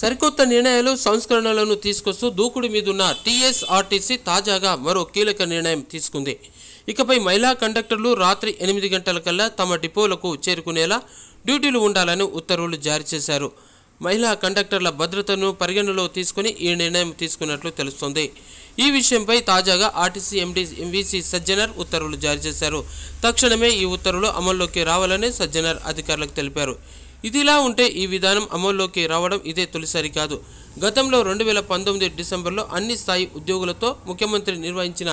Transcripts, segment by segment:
సరికొత్త నిర్ణయాలు సంస్కరణలను తీసుకొస్తూ దూకుడు మీదున్న టీఎస్ఆర్టీసీ తాజాగా మరో కీలక నిర్ణయం తీసుకుంది ఇకపై మహిళా కండక్టర్లు రాత్రి ఎనిమిది గంటల కల్లా తమ డిపోలకు చేరుకునేలా డ్యూటీలు ఉండాలని ఉత్తర్వులు జారీ చేశారు మహిళా కండక్టర్ల భద్రతను పరిగణలో తీసుకుని ఈ నిర్ణయం తీసుకున్నట్లు తెలుస్తోంది ఈ విషయంపై తాజాగా ఆర్టీసీ ఎండీ ఎంవీసీ సజ్జనర్ ఉత్తర్వులు జారీ చేశారు తక్షణమే ఈ ఉత్తర్వులు అమల్లోకి రావాలని సజ్జనర్ అధికారులకు తెలిపారు ఇదిలా ఉంటే ఈ విధానం అమల్లోకి రావడం ఇదే తొలిసారి కాదు గతంలో రెండు వేల పంతొమ్మిది డిసెంబర్లో అన్ని స్థాయి ఉద్యోగులతో ముఖ్యమంత్రి నిర్వహించిన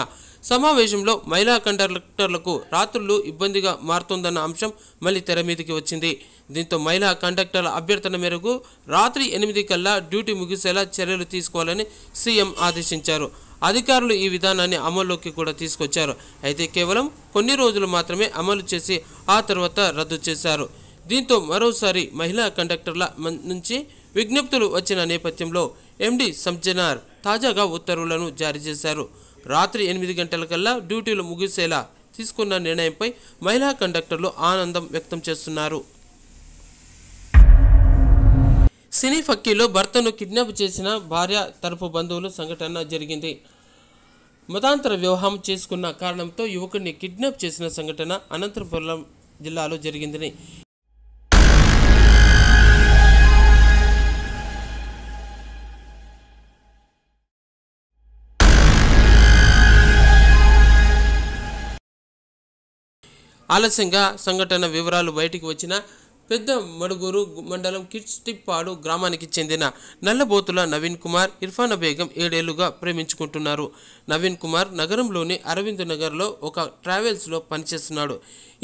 సమావేశంలో మహిళా కండక్టర్లకు రాత్రులు ఇబ్బందిగా మారుతుందన్న అంశం మళ్ళీ తెర మీదకి వచ్చింది దీంతో మహిళా కండక్టర్ల అభ్యర్థన మేరకు రాత్రి ఎనిమిది కల్లా డ్యూటీ ముగిసేలా చర్యలు తీసుకోవాలని సీఎం ఆదేశించారు అధికారులు ఈ విధానాన్ని అమల్లోకి కూడా తీసుకొచ్చారు అయితే కేవలం కొన్ని రోజులు మాత్రమే అమలు చేసి ఆ తర్వాత రద్దు చేశారు దీంతో మరోసారి మహిళా కండక్టర్ల నుంచి విజ్ఞప్తులు వచ్చిన నేపథ్యంలో ఎండి సంజనార్ తాజాగా ఉత్తర్వులను జారీ చేశారు రాత్రి ఎనిమిది గంటలకల్లా డ్యూటీలు ముగిసేలా తీసుకున్న నిర్ణయంపై మహిళా కండక్టర్లు ఆనందం వ్యక్తం చేస్తున్నారు సినీ ఫక్కీలో భర్తను కిడ్నాప్ చేసిన భార్య తరపు బంధువుల సంఘటన జరిగింది మతాంతర వివాహం చేసుకున్న కారణంతో యువకుడిని కిడ్నాప్ చేసిన సంఘటన అనంతపురం జిల్లాలో జరిగిందని ఆలస్యంగా సంఘటన వివరాలు బయటికి వచ్చిన పెద్ద మడుగురు మండలం కిట్స్టిప్పాడు గ్రామానికి చెందిన నల్లబోతుల నవీన్ కుమార్ ఇర్ఫాన బేగం ఏడేళ్లుగా ప్రేమించుకుంటున్నారు నవీన్ కుమార్ నగరంలోని అరవింద్ నగర్లో ఒక ట్రావెల్స్లో పనిచేస్తున్నాడు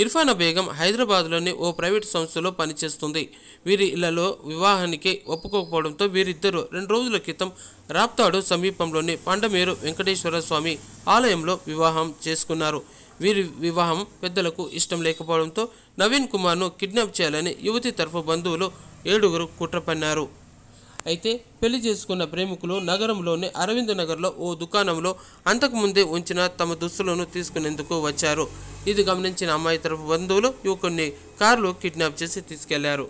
ఇర్ఫాన బేగం హైదరాబాద్లోని ఓ ప్రైవేట్ సంస్థలో పనిచేస్తుంది వీరి ఇళ్లలో వివాహానికి ఒప్పుకోకపోవడంతో వీరిద్దరూ రెండు రోజుల క్రితం రాప్తాడు సమీపంలోని పండమేరు వెంకటేశ్వర స్వామి ఆలయంలో వివాహం చేసుకున్నారు వీరి వివాహం పెద్దలకు ఇష్టం లేకపోవడంతో నవీన్ కుమార్ను కిడ్నాప్ చేయాలని యువతి తరఫు బంధువులు ఏడుగురు కుట్ర పన్నారు అయితే పెళ్లి చేసుకున్న ప్రేమికులు నగరంలోని అరవింద్ నగర్లో ఓ దుకాణంలో అంతకుముందే ఉంచిన తమ దుస్తులను తీసుకునేందుకు వచ్చారు ఇది గమనించిన అమ్మాయి తరపు బంధువులు యువకుని కార్లు కిడ్నాప్ చేసి తీసుకెళ్లారు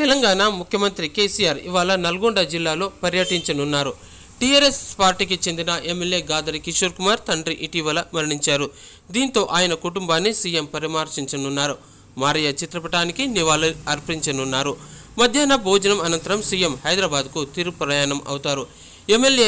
తెలంగాణ ముఖ్యమంత్రి కేసీఆర్ ఇవాళ నల్గొండ జిల్లాలో పర్యటించనున్నారు టీఆర్ఎస్ పార్టీకి చెందిన ఎమ్మెల్యే గాదరి కిషోర్ కుమార్ తండ్రి ఇటీవల మరణించారు దీంతో ఆయన కుటుంబాన్ని సీఎం పరామర్శించనున్నారు మారయ్య చిత్రపటానికి నివాళులు అర్పించనున్నారు మధ్యాహ్న భోజనం అనంతరం సీఎం హైదరాబాద్కు ప్రయాణం అవుతారు ఎమ్మెల్యే